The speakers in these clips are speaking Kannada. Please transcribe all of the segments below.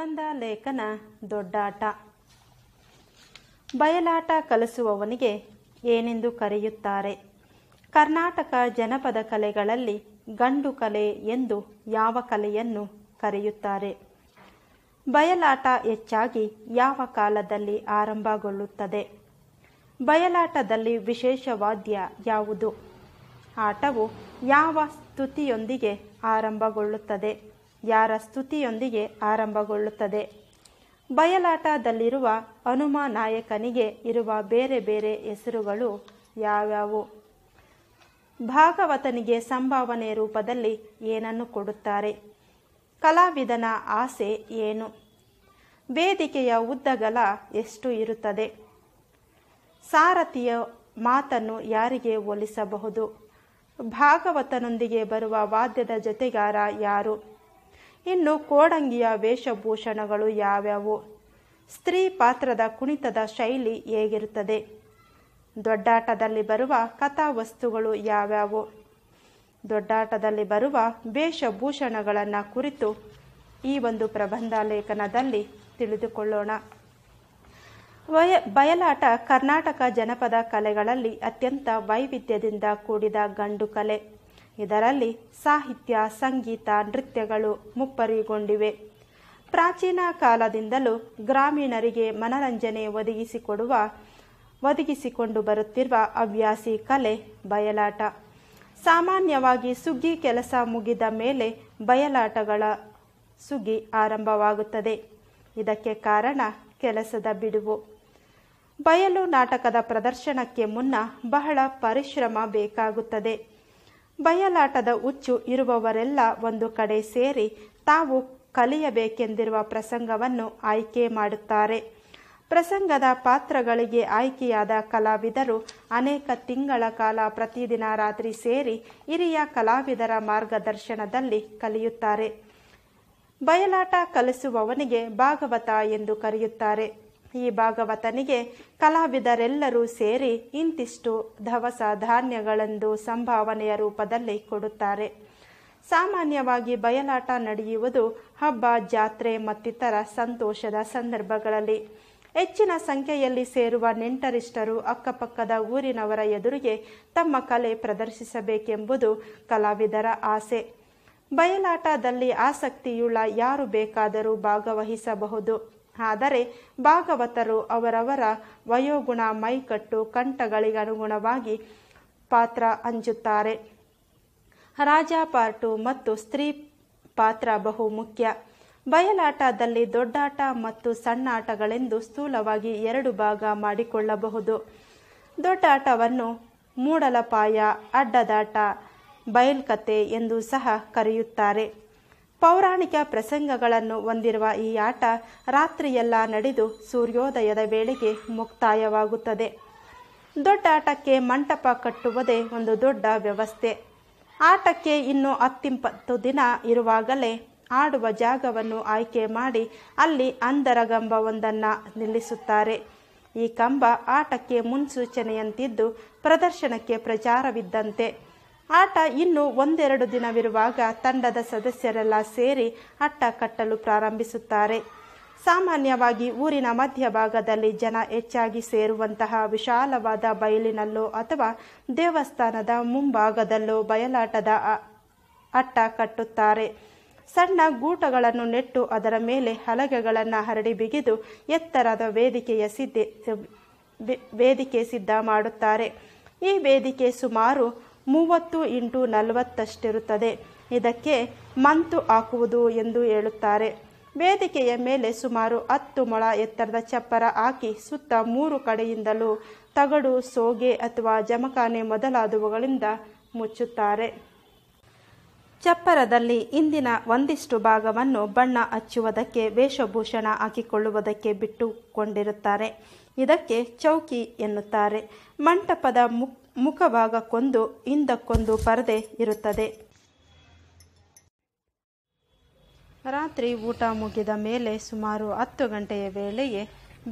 ಪ್ರಬಂಧ ಲೇಖನ ದೊಡ್ಡಾಟ ಬಯಲಾಟ ಕಲಿಸುವವನಿಗೆ ಏನೆಂದು ಕರೆಯುತ್ತಾರೆ ಕರ್ನಾಟಕ ಜನಪದ ಕಲೆಗಳಲ್ಲಿ ಗಂಡು ಕಲೆ ಎಂದು ಯಾವ ಕಲೆಯನ್ನು ಕರೆಯುತ್ತಾರೆ ಬಯಲಾಟ ಹೆಚ್ಚಾಗಿ ಯಾವ ಕಾಲದಲ್ಲಿ ಆರಂಭಗೊಳ್ಳುತ್ತದೆ ಬಯಲಾಟದಲ್ಲಿ ವಿಶೇಷವಾದ್ಯ ಯಾವುದು ಆಟವು ಯಾವ ಸ್ತುತಿಯೊಂದಿಗೆ ಆರಂಭಗೊಳ್ಳುತ್ತದೆ ಯಾರ ಸ್ತುತಿಯೊಂದಿಗೆ ಆರಂಭಗೊಳ್ಳುತ್ತದೆ ಬಯಲಾಟದಲ್ಲಿರುವ ಹನುಮ ನಾಯಕನಿಗೆ ಇರುವ ಬೇರೆ ಬೇರೆ ಹೆಸರುಗಳು ಯಾವ್ಯಾವು ಭಾಗವತನಿಗೆ ಸಂಭಾವನೆ ರೂಪದಲ್ಲಿ ಏನನ್ನು ಕೊಡುತ್ತಾರೆ ಕಲಾವಿದನ ಆಸೆ ಏನು ವೇದಿಕೆಯ ಉದ್ದಗಲ ಎಷ್ಟು ಇರುತ್ತದೆ ಸಾರಥಿಯ ಮಾತನ್ನು ಯಾರಿಗೆ ಹೋಲಿಸಬಹುದು ಭಾಗವತನೊಂದಿಗೆ ಬರುವ ವಾದ್ಯದ ಜೊತೆಗಾರ ಯಾರು ಇನ್ನು ಕೋಡಂಗಿಯ ವೇಷಭೂಷಣಗಳು ಯಾವ್ಯಾವು ಸ್ತ್ರೀ ಪಾತ್ರದ ಕುಣಿತದ ಶೈಲಿ ಹೇಗಿರುತ್ತದೆ ದೊಡ್ಡಾಟದಲ್ಲಿ ಬರುವ ಕಥಾವಸ್ತುಗಳು ಯಾವ್ಯಾವು ದೊಡ್ಡಾಟದಲ್ಲಿ ಬರುವ ವೇಷಭೂಷಣಗಳನ್ನು ಕುರಿತು ಈ ಒಂದು ಪ್ರಬಂಧ ಲೇಖನದಲ್ಲಿ ತಿಳಿದುಕೊಳ್ಳೋಣ ವಯ ಬಯಲಾಟ ಕರ್ನಾಟಕ ಜನಪದ ಕಲೆಗಳಲ್ಲಿ ಅತ್ಯಂತ ವೈವಿಧ್ಯದಿಂದ ಕೂಡಿದ ಗಂಡು ಕಲೆ ಇದರಲ್ಲಿ ಸಾಹಿತ್ಯ ಸಂಗೀತ ನೃತ್ಯಗಳು ಮುಪ್ಪರಿಗೊಂಡಿವೆ ಪ್ರಾಚೀನ ಕಾಲದಿಂದಲೂ ಗ್ರಾಮೀಣರಿಗೆ ಮನರಂಜನೆ ಒದಗಿಸಿಕೊಡುವ ಒದಗಿಸಿಕೊಂಡು ಬರುತ್ತಿರುವ ಹವ್ಯಾಸಿ ಕಲೆ ಬಯಲಾಟ ಸಾಮಾನ್ಯವಾಗಿ ಸುಗ್ಗಿ ಕೆಲಸ ಮುಗಿದ ಮೇಲೆ ಬಯಲಾಟಗಳ ಸುಗ್ಗಿ ಆರಂಭವಾಗುತ್ತದೆ ಇದಕ್ಕೆ ಕಾರಣ ಕೆಲಸದ ಬಿಡುವು ಬಯಲು ನಾಟಕದ ಪ್ರದರ್ಶನಕ್ಕೆ ಮುನ್ನ ಬಹಳ ಪರಿಶ್ರಮ ಬೇಕಾಗುತ್ತದೆ ಬಯಲಾಟದ ಹುಚ್ಚು ಇರುವವರೆಲ್ಲ ಒಂದು ಕಡೆ ಸೇರಿ ತಾವು ಕಲಿಯಬೇಕೆಂದಿರುವ ಪ್ರಸಂಗವನ್ನು ಆಯ್ಕೆ ಮಾಡುತ್ತಾರೆ ಪ್ರಸಂಗದ ಪಾತ್ರಗಳಿಗೆ ಆಯ್ಕೆಯಾದ ಕಲಾವಿದರು ಅನೇಕ ತಿಂಗಳ ಕಾಲ ಪ್ರತಿದಿನ ರಾತ್ರಿ ಸೇರಿ ಹಿರಿಯ ಕಲಾವಿದರ ಮಾರ್ಗದರ್ಶನದಲ್ಲಿ ಕಲಿಯುತ್ತಾರೆ ಬಯಲಾಟ ಕಲಿಸುವವನಿಗೆ ಭಾಗವತ ಎಂದು ಕರೆಯುತ್ತಾರೆ ಈ ಭಾಗವತನಿಗೆ ಕಲಾವಿದರೆಲ್ಲರೂ ಸೇರಿ ಇಂತಿಷ್ಟು ಧವಸ ಧಾನ್ಯಗಳೆಂದು ಸಂಭಾವನೆಯ ರೂಪದಲ್ಲಿ ಕೊಡುತ್ತಾರೆ ಸಾಮಾನ್ಯವಾಗಿ ಬಯಲಾಟ ನಡೆಯುವುದು ಹಬ್ಬ ಜಾತ್ರೆ ಮತ್ತಿತರ ಸಂತೋಷದ ಸಂದರ್ಭಗಳಲ್ಲಿ ಹೆಚ್ಚಿನ ಸಂಖ್ಯೆಯಲ್ಲಿ ಸೇರುವ ನೆಂಟರಿಷ್ಟರು ಅಕ್ಕಪಕ್ಕದ ಊರಿನವರ ಎದುರಿಗೆ ತಮ್ಮ ಕಲೆ ಪ್ರದರ್ಶಿಸಬೇಕೆಂಬುದು ಕಲಾವಿದರ ಆಸೆ ಬಯಲಾಟದಲ್ಲಿ ಆಸಕ್ತಿಯುಳ್ಳ ಯಾರು ಬೇಕಾದರೂ ಭಾಗವಹಿಸಬಹುದು ಆದರೆ ಭಾಗವತರು ಅವರವರ ವಯೋಗುಣ ಮೈಕಟ್ಟು ಕಂಠಗಳಿಗನುಗುಣವಾಗಿ ಪಾತ್ರ ಹಂಚುತ್ತಾರೆ ರಾಜ ಮತ್ತು ಸ್ತ್ರೀ ಪಾತ್ರ ಬಹು ಮುಖ್ಯ ಬಯಲಾಟದಲ್ಲಿ ದೊಡ್ಡಾಟ ಮತ್ತು ಸಣ್ಣ ಆಟಗಳೆಂದು ಸ್ಥೂಲವಾಗಿ ಎರಡು ಭಾಗ ಮಾಡಿಕೊಳ್ಳಬಹುದು ದೊಡ್ಡಾಟವನ್ನು ಮೂಡಲಪಾಯ ಅಡ್ಡದಾಟ ಬಯಲ್ಕತೆ ಎಂದು ಸಹ ಕರೆಯುತ್ತಾರೆ ಪೌರಾಣಿಕ ಪ್ರಸಂಗಗಳನ್ನು ಹೊಂದಿರುವ ಈ ಆಟ ರಾತ್ರಿಯೆಲ್ಲ ನಡೆದು ಸೂರ್ಯೋದಯದ ವೇಳೆಗೆ ಮುಕ್ತಾಯವಾಗುತ್ತದೆ ದೊಡ್ಡ ಆಟಕ್ಕೆ ಮಂಟಪ ಕಟ್ಟುವುದೇ ಒಂದು ದೊಡ್ಡ ವ್ಯವಸ್ಥೆ ಆಟಕ್ಕೆ ಇನ್ನೂ ಹತ್ತಿಪ್ಪತ್ತು ದಿನ ಇರುವಾಗಲೇ ಆಡುವ ಜಾಗವನ್ನು ಆಯ್ಕೆ ಮಾಡಿ ಅಲ್ಲಿ ಅಂದರಗಂಬವೊಂದನ್ನು ನಿಲ್ಲಿಸುತ್ತಾರೆ ಈ ಕಂಬ ಆಟಕ್ಕೆ ಮುನ್ಸೂಚನೆಯಂತಿದ್ದು ಪ್ರದರ್ಶನಕ್ಕೆ ಪ್ರಚಾರವಿದ್ದಂತೆ ಆಟ ಇನ್ನು ಒಂದೆರಡು ದಿನವಿರುವಾಗ ತಂಡದ ಸದಸ್ಯರೆಲ್ಲ ಸೇರಿ ಅಟ್ಟ ಕಟ್ಟಲು ಪ್ರಾರಂಭಿಸುತ್ತಾರೆ ಸಾಮಾನ್ಯವಾಗಿ ಊರಿನ ಮಧ್ಯಭಾಗದಲ್ಲಿ ಜನ ಹೆಚ್ಚಾಗಿ ಸೇರುವಂತಹ ವಿಶಾಲವಾದ ಬಯಲಿನಲ್ಲೋ ಅಥವಾ ದೇವಸ್ಥಾನದ ಮುಂಭಾಗದಲ್ಲೋ ಬಯಲಾಟದ ಅಟ್ಟ ಕಟ್ಟುತ್ತಾರೆ ಸಣ್ಣ ಗೂಟಗಳನ್ನು ನೆಟ್ಟು ಅದರ ಮೇಲೆ ಹಲಗೆಗಳನ್ನು ಹರಡಿ ಬಿಗಿದು ಎತ್ತರದ ವೇದಿಕೆಯ ಸಿದ್ಧ ವೇದಿಕೆ ಸಿದ್ಧ ಮಾಡುತ್ತಾರೆ ಈ ವೇದಿಕೆ ಸುಮಾರು ಮೂವತ್ತು ಇಂಟು ನಲವತ್ತಷ್ಟಿರುತ್ತದೆ ಇದಕ್ಕೆ ಮಂತು ಹಾಕುವುದು ಎಂದು ಹೇಳುತ್ತಾರೆ ವೇದಿಕೆಯ ಮೇಲೆ ಸುಮಾರು ಹತ್ತು ಮೊಳ ಎತ್ತರದ ಚಪ್ಪರ ಹಾಕಿ ಸುತ್ತ ಮೂರು ಕಡೆಯಿಂದಲೂ ತಗಡು ಸೋಗೆ ಅಥವಾ ಜಮಖಾನೆ ಮೊದಲಾದವುಗಳಿಂದ ಮುಚ್ಚುತ್ತಾರೆ ಚಪ್ಪರದಲ್ಲಿ ಇಂದಿನ ಒಂದಿಷ್ಟು ಭಾಗವನ್ನು ಬಣ್ಣ ಹಚ್ಚುವುದಕ್ಕೆ ವೇಷಭೂಷಣ ಹಾಕಿಕೊಳ್ಳುವುದಕ್ಕೆ ಬಿಟ್ಟುಕೊಂಡಿರುತ್ತಾರೆ ಇದಕ್ಕೆ ಚೌಕಿ ಎನ್ನುತ್ತಾರೆ ಮಂಟಪದ ಮುಕ್ ಮುಖಭಾಗಕ್ಕೊಂದು ಹಿಂದಕ್ಕೊಂದು ಪರದೆ ಇರುತ್ತದೆ ರಾತ್ರಿ ಊಟ ಮುಗಿದ ಮೇಲೆ ಸುಮಾರು ಹತ್ತು ಗಂಟೆಯ ವೇಳೆಗೆ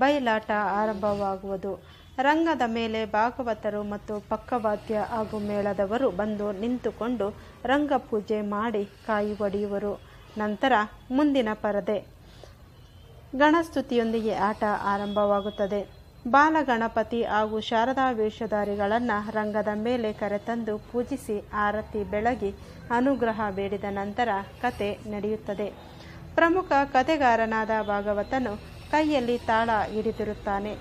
ಬಯಲಾಟ ಆರಂಭವಾಗುವುದು ರಂಗದ ಮೇಲೆ ಭಾಗವತರು ಮತ್ತು ಪಕ್ಕವಾದ್ಯ ಹಾಗೂ ಮೇಳದವರು ಬಂದು ನಿಂತುಕೊಂಡು ರಂಗ ಪೂಜೆ ಮಾಡಿ ಕಾಯಿ ಒಡೆಯುವರು ನಂತರ ಮುಂದಿನ ಪರದೆ ಗಣಸ್ತುತಿಯೊಂದಿಗೆ ಆಟ ಆರಂಭವಾಗುತ್ತದೆ ಬಾಲಗಣಪತಿ ಹಾಗೂ ಶಾರದಾ ವೇಷಧಾರಿಗಳನ್ನು ರಂಗದ ಮೇಲೆ ಕರೆತಂದು ಪೂಜಿಸಿ ಆರತಿ ಬೆಳಗಿ ಅನುಗ್ರಹ ಬೇಡಿದ ನಂತರ ಕತೆ ನಡೆಯುತ್ತದೆ ಪ್ರಮುಖ ಕತೆಗಾರನಾದ ಭಾಗವತನು ಕೈಯಲ್ಲಿ ತಾಳ ಹಿಡಿದಿರುತ್ತಾನೆ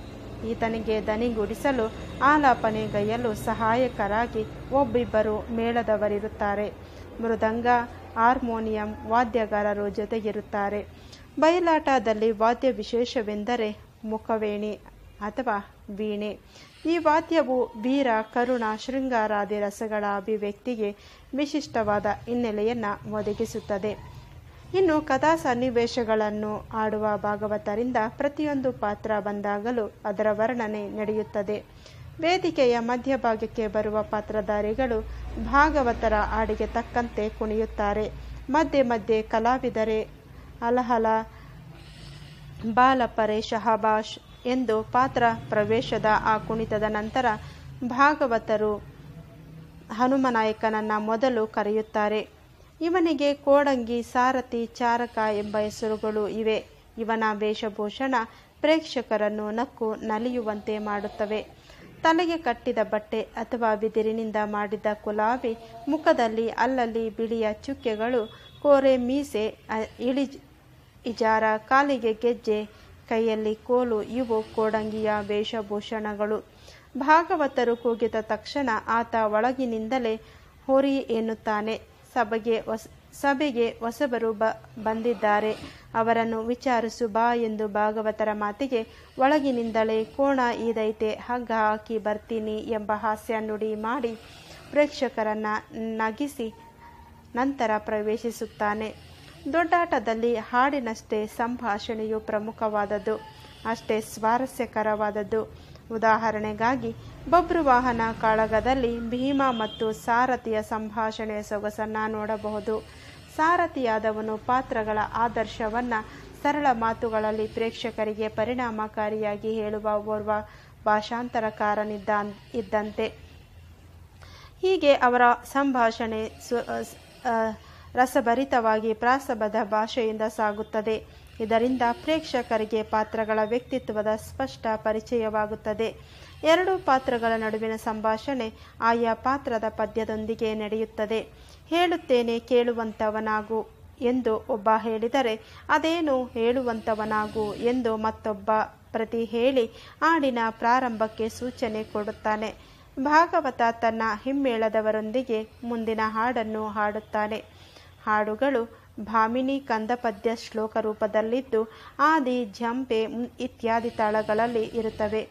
ಈತನಿಗೆ ದನಿಗೂಡಿಸಲು ಆಲಾಪನೆಗೈಯಲು ಸಹಾಯಕರಾಗಿ ಒಬ್ಬಿಬ್ಬರು ಮೇಳದವರಿರುತ್ತಾರೆ ಮೃದಂಗ ಹಾರ್ಮೋನಿಯಂ ವಾದ್ಯಗಾರರು ಜೊತೆಗಿರುತ್ತಾರೆ ಬಯಲಾಟದಲ್ಲಿ ವಾದ್ಯ ವಿಶೇಷವೆಂದರೆ ಮುಖವೇಣಿ ಅಥವಾ ವೀಣೆ ಈ ವಾದ್ಯವು ವೀರ ಕರುಣ ಶೃಂಗಾರಾದಿ ರಸಗಳ ಅಭಿವ್ಯಕ್ತಿಗೆ ವಿಶಿಷ್ಟವಾದ ಹಿನ್ನೆಲೆಯನ್ನು ಒದಗಿಸುತ್ತದೆ ಇನ್ನು ಕಥಾ ಸನ್ನಿವೇಶಗಳನ್ನು ಆಡುವ ಭಾಗವತರಿಂದ ಪ್ರತಿಯೊಂದು ಪಾತ್ರ ಬಂದಾಗಲೂ ಅದರ ವರ್ಣನೆ ನಡೆಯುತ್ತದೆ ವೇದಿಕೆಯ ಮಧ್ಯಭಾಗಕ್ಕೆ ಬರುವ ಪಾತ್ರಧಾರಿಗಳು ಭಾಗವತರ ಆಡಿಗೆ ತಕ್ಕಂತೆ ಕುಣಿಯುತ್ತಾರೆ ಮಧ್ಯೆ ಮಧ್ಯೆ ಕಲಾವಿದರೆ ಅಲಹಲ ಬಾಲಪರೆ ಶಹಬಾಷ್ ಎಂದು ಪಾತ್ರ ಪ್ರವೇಶದ ಆ ಕುಣಿತದ ನಂತರ ಭಾಗವತರು ಹನುಮನಾಯಕನನ್ನ ಮೊದಲು ಕರೆಯುತ್ತಾರೆ ಇವನಿಗೆ ಕೋಡಂಗಿ ಸಾರಥಿ ಚಾರಕ ಎಂಬ ಹೆಸರುಗಳು ಇವೆ ಇವನ ವೇಷಭೂಷಣ ಪ್ರೇಕ್ಷಕರನ್ನು ನಕ್ಕು ನಲಿಯುವಂತೆ ಮಾಡುತ್ತವೆ ತಲೆಗೆ ಕಟ್ಟಿದ ಬಟ್ಟೆ ಅಥವಾ ಬಿದಿರಿನಿಂದ ಮಾಡಿದ ಕುಲಾವಿ ಮುಖದಲ್ಲಿ ಅಲ್ಲಲ್ಲಿ ಬಿಳಿಯ ಚುಕ್ಕೆಗಳು ಕೋರೆ ಮೀಸೆ ಇಳಿ ಇಜಾರ ಕಾಲಿಗೆ ಗೆಜ್ಜೆ ಕೈಯಲ್ಲಿ ಕೋಲು ಇವು ಕೋಡಂಗಿಯ ವೇಷಭೂಷಣಗಳು ಭಾಗವತರು ಕೂಗಿದ ತಕ್ಷಣ ಆತ ಒಳಗಿನಿಂದಲೇ ಹೋರಿ ಎನ್ನುತ್ತಾನೆ ಸಭೆಗೆ ಹೊಸ ಸಭೆಗೆ ಹೊಸಬರು ಬ ಬಂದಿದ್ದಾರೆ ಅವರನ್ನು ವಿಚಾರಿಸು ಬಾ ಎಂದು ಭಾಗವತರ ಮಾತಿಗೆ ಒಳಗಿನಿಂದಲೇ ಕೋಣ ಇದೈತೆ ಹಗ್ಗ ಹಾಕಿ ಬರ್ತೀನಿ ಎಂಬ ಹಾಸ್ಯ ನುಡಿ ಮಾಡಿ ಪ್ರೇಕ್ಷಕರನ್ನು ನಗಿಸಿ ನಂತರ ಪ್ರವೇಶಿಸುತ್ತಾನೆ ದೊಡ್ಡಾಟದಲ್ಲಿ ಹಾಡಿನಷ್ಟೇ ಸಂಭಾಷಣೆಯು ಪ್ರಮುಖವಾದದ್ದು ಅಷ್ಟೇ ಸ್ವಾರಸ್ಯಕರವಾದದ್ದು ಉದಾಹರಣೆಗಾಗಿ ಬಬ್ರುವಾಹನ ಕಾಳಗದಲ್ಲಿ ಭೀಮ ಮತ್ತು ಸಾರಥಿಯ ಸಂಭಾಷಣೆಯ ಸೊಗಸನ್ನು ನೋಡಬಹುದು ಸಾರಥಿಯಾದವನು ಪಾತ್ರಗಳ ಆದರ್ಶವನ್ನು ಸರಳ ಮಾತುಗಳಲ್ಲಿ ಪ್ರೇಕ್ಷಕರಿಗೆ ಪರಿಣಾಮಕಾರಿಯಾಗಿ ಹೇಳುವ ಓರ್ವ ಭಾಷಾಂತರಕಾರನಿದ್ದ ಇದ್ದಂತೆ ಹೀಗೆ ಅವರ ಸಂಭಾಷಣೆ ರಸಭರಿತವಾಗಿ ಪ್ರಾಸಬದ ಭಾಷೆಯಿಂದ ಸಾಗುತ್ತದೆ ಇದರಿಂದ ಪ್ರೇಕ್ಷಕರಿಗೆ ಪಾತ್ರಗಳ ವ್ಯಕ್ತಿತ್ವದ ಸ್ಪಷ್ಟ ಪರಿಚಯವಾಗುತ್ತದೆ ಎರಡು ಪಾತ್ರಗಳ ನಡುವಿನ ಸಂಭಾಷಣೆ ಆಯಾ ಪಾತ್ರದ ಪದ್ಯದೊಂದಿಗೆ ನಡೆಯುತ್ತದೆ ಹೇಳುತ್ತೇನೆ ಕೇಳುವಂಥವನಾಗು ಎಂದು ಒಬ್ಬ ಹೇಳಿದರೆ ಅದೇನು ಹೇಳುವಂತವನಾಗು ಎಂದು ಮತ್ತೊಬ್ಬ ಪ್ರತಿ ಹೇಳಿ ಹಾಡಿನ ಪ್ರಾರಂಭಕ್ಕೆ ಸೂಚನೆ ಕೊಡುತ್ತಾನೆ ಭಾಗವತ ತನ್ನ ಹಿಮ್ಮೇಳದವರೊಂದಿಗೆ ಮುಂದಿನ ಹಾಡನ್ನು ಹಾಡುತ್ತಾನೆ ಹಾಡುಗಳು ಭಾಮಿನಿ ಕಂದಪದ್ಯ ಶ್ಲೋಕ ರೂಪದಲ್ಲಿದ್ದು ಆದಿ ಜಂಪೆ ಇತ್ಯಾದಿ ತಾಳಗಳಲ್ಲಿ ಇರುತ್ತವೆ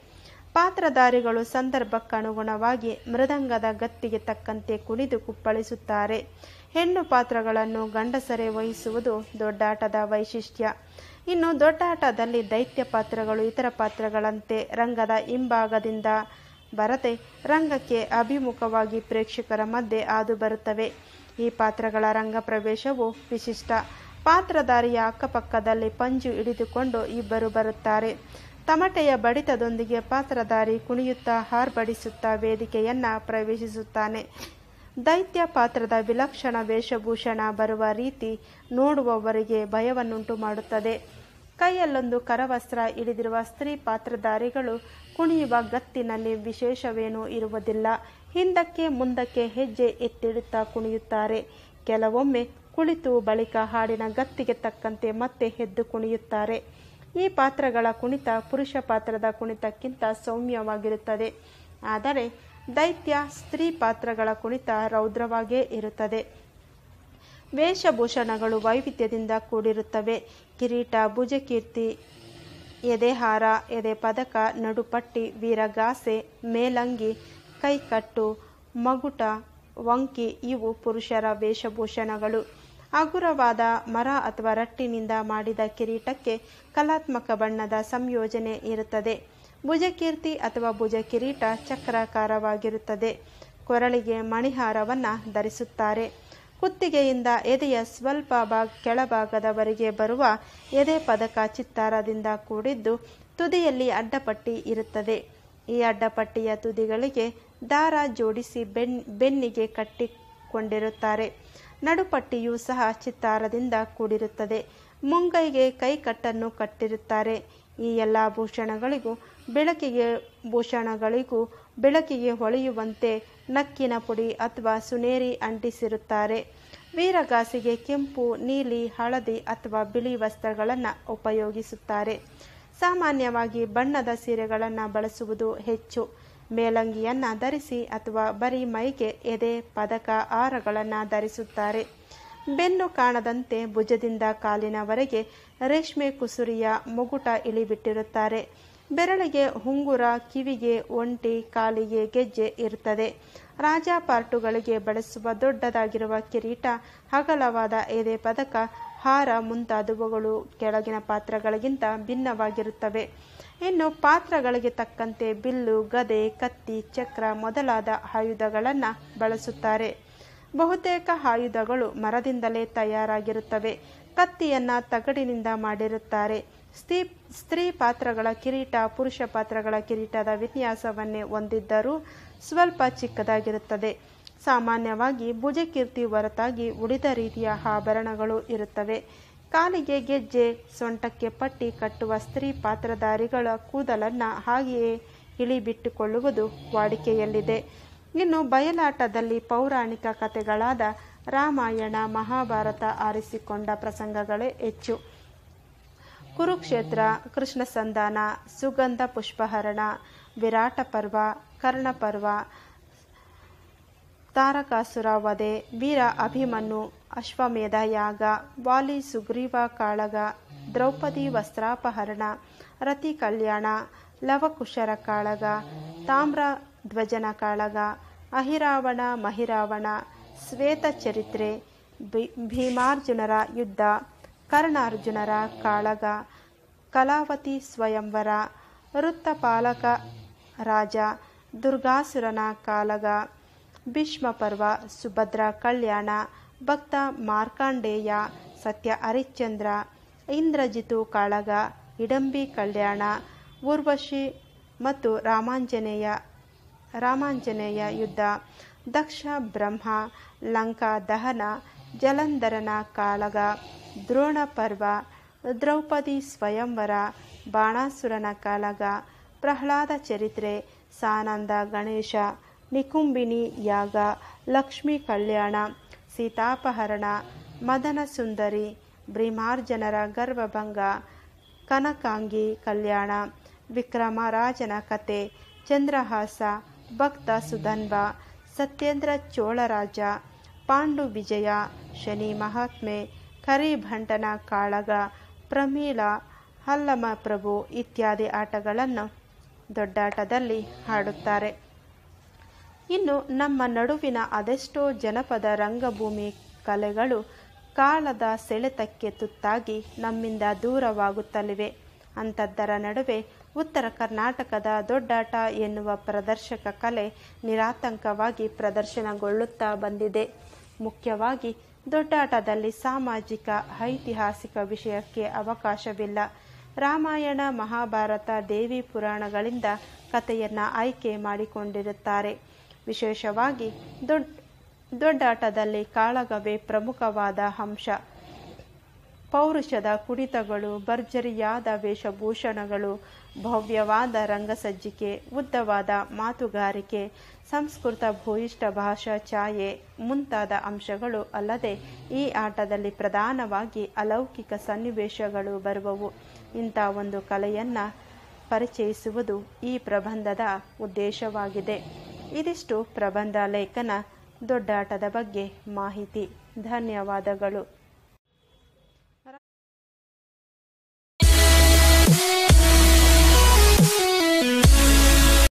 ಪಾತ್ರಧಾರಿಗಳು ಸಂದರ್ಭಕ್ಕನುಗುಣವಾಗಿ ಮೃದಂಗದ ಗತ್ತಿಗೆ ತಕ್ಕಂತೆ ಕುಣಿದು ಕುಪ್ಪಳಿಸುತ್ತಾರೆ ಹೆಣ್ಣು ಪಾತ್ರಗಳನ್ನು ಗಂಡಸರೆ ವಹಿಸುವುದು ದೊಡ್ಡಾಟದ ವೈಶಿಷ್ಟ್ಯ ಇನ್ನು ದೊಡ್ಡಾಟದಲ್ಲಿ ದೈತ್ಯ ಪಾತ್ರಗಳು ಇತರ ಪಾತ್ರಗಳಂತೆ ರಂಗದ ಹಿಂಭಾಗದಿಂದ ಬರದೆ ರಂಗಕ್ಕೆ ಅಭಿಮುಖವಾಗಿ ಪ್ರೇಕ್ಷಕರ ಮಧ್ಯೆ ಹಾದು ಬರುತ್ತವೆ ಈ ಪಾತ್ರಗಳ ರಂಗ ಪ್ರವೇಶವು ವಿಶಿಷ್ಟ ಪಾತ್ರಧಾರಿಯ ಅಕ್ಕಪಕ್ಕದಲ್ಲಿ ಪಂಜು ಹಿಡಿದುಕೊಂಡು ಇಬ್ಬರು ಬರುತ್ತಾರೆ ತಮಟೆಯ ಬಡಿತದೊಂದಿಗೆ ಪಾತ್ರಧಾರಿ ಕುಣಿಯುತ್ತಾ ಹಾರ್ಬಡಿಸುತ್ತಾ ವೇದಿಕೆಯನ್ನ ಪ್ರವೇಶಿಸುತ್ತಾನೆ ದೈತ್ಯ ಪಾತ್ರದ ವಿಲಕ್ಷಣ ವೇಷಭೂಷಣ ಬರುವ ರೀತಿ ನೋಡುವವರಿಗೆ ಭಯವನ್ನುಂಟು ಮಾಡುತ್ತದೆ ಕೈಯಲ್ಲೊಂದು ಕರವಸ್ತ್ರ ಹಿಡಿದಿರುವ ಸ್ತ್ರೀ ಪಾತ್ರಧಾರಿಗಳು ಕುಣಿಯುವ ಗತ್ತಿನಲ್ಲಿ ವಿಶೇಷವೇನೂ ಇರುವುದಿಲ್ಲ ಹಿಂದಕ್ಕೆ ಮುಂದಕ್ಕೆ ಹೆಜ್ಜೆ ಎತ್ತಿಡುತ್ತಾ ಕುಣಿಯುತ್ತಾರೆ ಕೆಲವೊಮ್ಮೆ ಕುಳಿತು ಬಳಿಕ ಹಾಡಿನ ಗತ್ತಿಗೆ ತಕ್ಕಂತೆ ಮತ್ತೆ ಹೆದ್ದು ಕುಣಿಯುತ್ತಾರೆ ಈ ಪಾತ್ರಗಳ ಕುಣಿತ ಪುರುಷ ಪಾತ್ರದ ಕುಣಿತಕ್ಕಿಂತ ಸೌಮ್ಯವಾಗಿರುತ್ತದೆ ಆದರೆ ದೈತ್ಯ ಸ್ತ್ರೀ ಪಾತ್ರಗಳ ಕುಣಿತ ರೌದ್ರವಾಗೇ ಇರುತ್ತದೆ ವೇಷಭೂಷಣಗಳು ವೈವಿಧ್ಯದಿಂದ ಕೂಡಿರುತ್ತವೆ ಕಿರೀಟ ಭುಜಕೀರ್ತಿ ಎದೆಹಾರ ಎದೆ ಪದಕ ನಡುಪಟ್ಟಿ ವೀರಗಾಸೆ ಮೇಲಂಗಿ ಕೈಕಟ್ಟು ಮಗುಟ ವಂಕಿ ಇವು ಪುರುಷರ ವೇಷಭೂಷಣಗಳು ಹಗುರವಾದ ಮರ ಅಥವಾ ರಟ್ಟಿನಿಂದ ಮಾಡಿದ ಕಿರೀಟಕ್ಕೆ ಕಲಾತ್ಮಕ ಬಣ್ಣದ ಸಂಯೋಜನೆ ಇರುತ್ತದೆ ಭುಜಕೀರ್ತಿ ಅಥವಾ ಭುಜ ಕಿರೀಟ ಚಕ್ರಾಕಾರವಾಗಿರುತ್ತದೆ ಕೊರಳಿಗೆ ಮಣಿಹಾರವನ್ನು ಧರಿಸುತ್ತಾರೆ ಕುತ್ತಿಗೆಯಿಂದ ಎದೆಯ ಸ್ವಲ್ಪ ಭಾಗ ಕೆಳಭಾಗದವರೆಗೆ ಬರುವ ಎದೆ ಪದಕ ಚಿತ್ತಾರದಿಂದ ಕೂಡಿದ್ದು ತುದಿಯಲ್ಲಿ ಅಡ್ಡಪಟ್ಟಿ ಇರುತ್ತದೆ ಈ ಅಡ್ಡಪಟ್ಟಿಯ ತುದಿಗಳಿಗೆ ದಾರ ಜೋಡಿಸಿ ಬೆನ್ ಬೆನ್ನಿಗೆ ಕಟ್ಟಿಕೊಂಡಿರುತ್ತಾರೆ ನಡುಪಟ್ಟಿಯೂ ಸಹ ಚಿತ್ತಾರದಿಂದ ಕೂಡಿರುತ್ತದೆ ಮುಂಗೈಗೆ ಕೈಕಟ್ಟನ್ನು ಕಟ್ಟಿರುತ್ತಾರೆ ಈ ಎಲ್ಲ ಭೂಷಣಗಳಿಗೂ ಬೆಳಕಿಗೆ ಭೂಷಣಗಳಿಗೂ ಬೆಳಕಿಗೆ ಹೊಳೆಯುವಂತೆ ನಕ್ಕಿನ ಪುಡಿ ಅಥವಾ ಸುನೇರಿ ಅಂಟಿಸಿರುತ್ತಾರೆ ವೀರಗಾಸಿಗೆ ಕೆಂಪು ನೀಲಿ ಹಳದಿ ಅಥವಾ ಬಿಳಿ ವಸ್ತ್ರಗಳನ್ನು ಉಪಯೋಗಿಸುತ್ತಾರೆ ಸಾಮಾನ್ಯವಾಗಿ ಬಣ್ಣದ ಸೀರೆಗಳನ್ನು ಬಳಸುವುದು ಹೆಚ್ಚು ಮೇಲಂಗಿಯನ್ನು ಧರಿಸಿ ಅಥವಾ ಬರೀ ಮೈಗೆ ಎದೆ ಪದಕ ಆರಗಳನ್ನು ಧರಿಸುತ್ತಾರೆ ಬೆನ್ನು ಕಾಣದಂತೆ ಭುಜದಿಂದ ಕಾಲಿನವರೆಗೆ ರೇಷ್ಮೆ ಕುಸುರಿಯ ಮುಗುಟ ಇಳಿಬಿಟ್ಟಿರುತ್ತಾರೆ ಬೆರಳಿಗೆ ಹುಂಗುರ ಕಿವಿಗೆ ಒಂಟಿ ಕಾಲಿಗೆ ಗೆಜ್ಜೆ ಇರುತ್ತದೆ ರಾಜ ಪಾರ್ಟುಗಳಿಗೆ ಬಳಸುವ ದೊಡ್ಡದಾಗಿರುವ ಕಿರೀಟ ಹಗಲವಾದ ಎದೆ ಪದಕ ಹಾರ ಮುಂತಾದವುಗಳು ಕೆಳಗಿನ ಪಾತ್ರಗಳಿಗಿಂತ ಭಿನ್ನವಾಗಿರುತ್ತವೆ ಇನ್ನು ಪಾತ್ರಗಳಿಗೆ ತಕ್ಕಂತೆ ಬಿಲ್ಲು ಗದೆ ಕತ್ತಿ ಚಕ್ರ ಮೊದಲಾದ ಆಯುಧಗಳನ್ನು ಬಳಸುತ್ತಾರೆ ಬಹುತೇಕ ಆಯುಧಗಳು ಮರದಿಂದಲೇ ತಯಾರಾಗಿರುತ್ತವೆ ಕತ್ತಿಯನ್ನು ತಗಡಿನಿಂದ ಮಾಡಿರುತ್ತಾರೆ ಸ್ತ್ರೀ ಸ್ತ್ರೀ ಪಾತ್ರಗಳ ಕಿರೀಟ ಪುರುಷ ಪಾತ್ರಗಳ ಕಿರೀಟದ ವಿನ್ಯಾಸವನ್ನೇ ಹೊಂದಿದ್ದರೂ ಸ್ವಲ್ಪ ಚಿಕ್ಕದಾಗಿರುತ್ತದೆ ಸಾಮಾನ್ಯವಾಗಿ ಭುಜಕೀರ್ತಿ ಹೊರತಾಗಿ ಉಳಿದ ರೀತಿಯ ಆಭರಣಗಳು ಇರುತ್ತವೆ ಕಾಲಿಗೆ ಗೆಜ್ಜೆ ಸೊಂಟಕ್ಕೆ ಪಟ್ಟಿ ಕಟ್ಟುವ ಸ್ತ್ರೀ ಪಾತ್ರಧಾರಿಗಳ ಕೂದಲನ್ನು ಹಾಗೆಯೇ ಇಳಿಬಿಟ್ಟುಕೊಳ್ಳುವುದು ವಾಡಿಕೆಯಲ್ಲಿದೆ ಇನ್ನು ಬಯಲಾಟದಲ್ಲಿ ಪೌರಾಣಿಕ ಕಥೆಗಳಾದ ರಾಮಾಯಣ ಮಹಾಭಾರತ ಆರಿಸಿಕೊಂಡ ಪ್ರಸಂಗಗಳೇ ಹೆಚ್ಚು ಕುರುಕ್ಷೇತ್ರ ಕೃಷ್ಣ ಸಂಧಾನ ಸುಗಂಧ ಪುಷ್ಪಹರಣ ವಿರಾಟ ಪರ್ವ ಕರ್ಣಪರ್ವ ತಾರಕಾಸುರ ವಧೆ ವೀರ ಅಭಿಮನ್ಯು ಅಶ್ವಮೇಧ ಯಾಗ ವಾಲಿ ಸುಗ್ರೀವ ಕಾಳಗ ದ್ರೌಪದಿ ವಸ್ತ್ರಾಪಹರಣ ರತಿ ಕಲ್ಯಾಣ ಲವಕುಶರ ಕಾಳಗ ತಾಮ್ರ ಧ್ವಜನ ಕಾಳಗ ಅಹಿರಾವಣ ಮಹಿರಾವಣ ಶ್ವೇತ ಚರಿತ್ರೆ ಭೀಮಾರ್ಜುನರ ಯುದ್ಧ ಕರ್ಣಾರ್ಜುನರ ಕಾಳಗ ಕಲಾವತಿ ಸ್ವಯಂವರ ವೃತ್ತಪಾಲಕ ರಾಜ ದುರ್ಗಾಸುರನ ಕಾಳಗ ಭೀಷ್ಮ ಪರ್ವ ಸುಭದ್ರ ಕಲ್ಯಾಣ ಭಕ್ತ ಮಾರ್ಕಾಂಡೇಯ ಸತ್ಯ ಹರಿಶ್ಚಂದ್ರ ಇಂದ್ರಜಿತು ಕಾಳಗ ಇಡಂಬಿ ಕಲ್ಯಾಣ ಊರ್ವಶಿ ಮತ್ತು ರಾಮಾಂಜನೇಯ ರಾಮಾಂಜನೇಯ ಯುದ್ಧ ದಕ್ಷ ಬ್ರಹ್ಮ ಲಂಕಾ ದಹನ ಜಲಂಧರನ ಕಾಳಗ ದ್ರೋಣ ಪರ್ವ ದ್ರೌಪದಿ ಸ್ವಯಂವರ ಬಾಣಾಸುರನ ಕಾಳಗ ಪ್ರಹ್ಲಾದ ಚರಿತ್ರೆ ಸಾನಂದ ಗಣೇಶ ನಿಕುಂಬಿನಿ ಯಾಗ ಲಕ್ಷ್ಮೀ ಕಲ್ಯಾಣ ಸೀತಾಪಹರಣ ಮದನ ಸುಂದರಿ ಭ್ರೀಮಾರ್ಜನರ ಗರ್ವಭಂಗ ಕನಕಾಂಗಿ ಕಲ್ಯಾಣ ವಿಕ್ರಮರಾಜನ ಕತೆ ಚಂದ್ರಹಾಸ ಭಕ್ತ ಸುಧನ್ವ ಸತ್ಯೇಂದ್ರ ಚೋಳರಾಜ ಪಾಂಡು ವಿಜಯ ಶನಿ ಮಹಾತ್ಮೆ ಕರಿಭಂಟನ ಕಾಳಗ ಪ್ರಮೀಳ ಹಲ್ಲಮ ಪ್ರಭು ಇತ್ಯಾದಿ ಆಟಗಳನ್ನು ದೊಡ್ಡಾಟದಲ್ಲಿ ಆಡುತ್ತಾರೆ ಇನ್ನು ನಮ್ಮ ನಡುವಿನ ಅದೆಷ್ಟೋ ಜನಪದ ರಂಗಭೂಮಿ ಕಲೆಗಳು ಕಾಲದ ಸೆಳೆತಕ್ಕೆ ತುತ್ತಾಗಿ ನಮ್ಮಿಂದ ದೂರವಾಗುತ್ತಲಿವೆ ಅಂಥದ್ದರ ನಡುವೆ ಉತ್ತರ ಕರ್ನಾಟಕದ ದೊಡ್ಡಾಟ ಎನ್ನುವ ಪ್ರದರ್ಶಕ ಕಲೆ ನಿರಾತಂಕವಾಗಿ ಪ್ರದರ್ಶನಗೊಳ್ಳುತ್ತಾ ಬಂದಿದೆ ಮುಖ್ಯವಾಗಿ ದೊಡ್ಡಾಟದಲ್ಲಿ ಸಾಮಾಜಿಕ ಐತಿಹಾಸಿಕ ವಿಷಯಕ್ಕೆ ಅವಕಾಶವಿಲ್ಲ ರಾಮಾಯಣ ಮಹಾಭಾರತ ದೇವಿ ಪುರಾಣಗಳಿಂದ ಕಥೆಯನ್ನು ಆಯ್ಕೆ ಮಾಡಿಕೊಂಡಿರುತ್ತಾರೆ ವಿಶೇಷವಾಗಿ ದೊಡ್ಡ ದೊಡ್ಡಾಟದಲ್ಲಿ ಕಾಳಗವೇ ಪ್ರಮುಖವಾದ ಅಂಶ ಪೌರುಷದ ಕುಡಿತಗಳು ಭರ್ಜರಿಯಾದ ವೇಷಭೂಷಣಗಳು ಭವ್ಯವಾದ ರಂಗಸಜ್ಜಿಕೆ ಉದ್ದವಾದ ಮಾತುಗಾರಿಕೆ ಸಂಸ್ಕೃತ ಭೂಯಿಷ್ಠ ಭಾಷಾ ಛಾಯೆ ಮುಂತಾದ ಅಂಶಗಳು ಅಲ್ಲದೆ ಈ ಆಟದಲ್ಲಿ ಪ್ರಧಾನವಾಗಿ ಅಲೌಕಿಕ ಸನ್ನಿವೇಶಗಳು ಬರುವವು ಇಂಥ ಒಂದು ಕಲೆಯನ್ನು ಪರಿಚಯಿಸುವುದು ಈ ಪ್ರಬಂಧದ ಉದ್ದೇಶವಾಗಿದೆ ಇದಿಷ್ಟು ಪ್ರಬಂಧ ಲೇಖನ ದೊಡ್ಡಾಟದ ಬಗ್ಗೆ ಮಾಹಿತಿ ಧನ್ಯವಾದಗಳು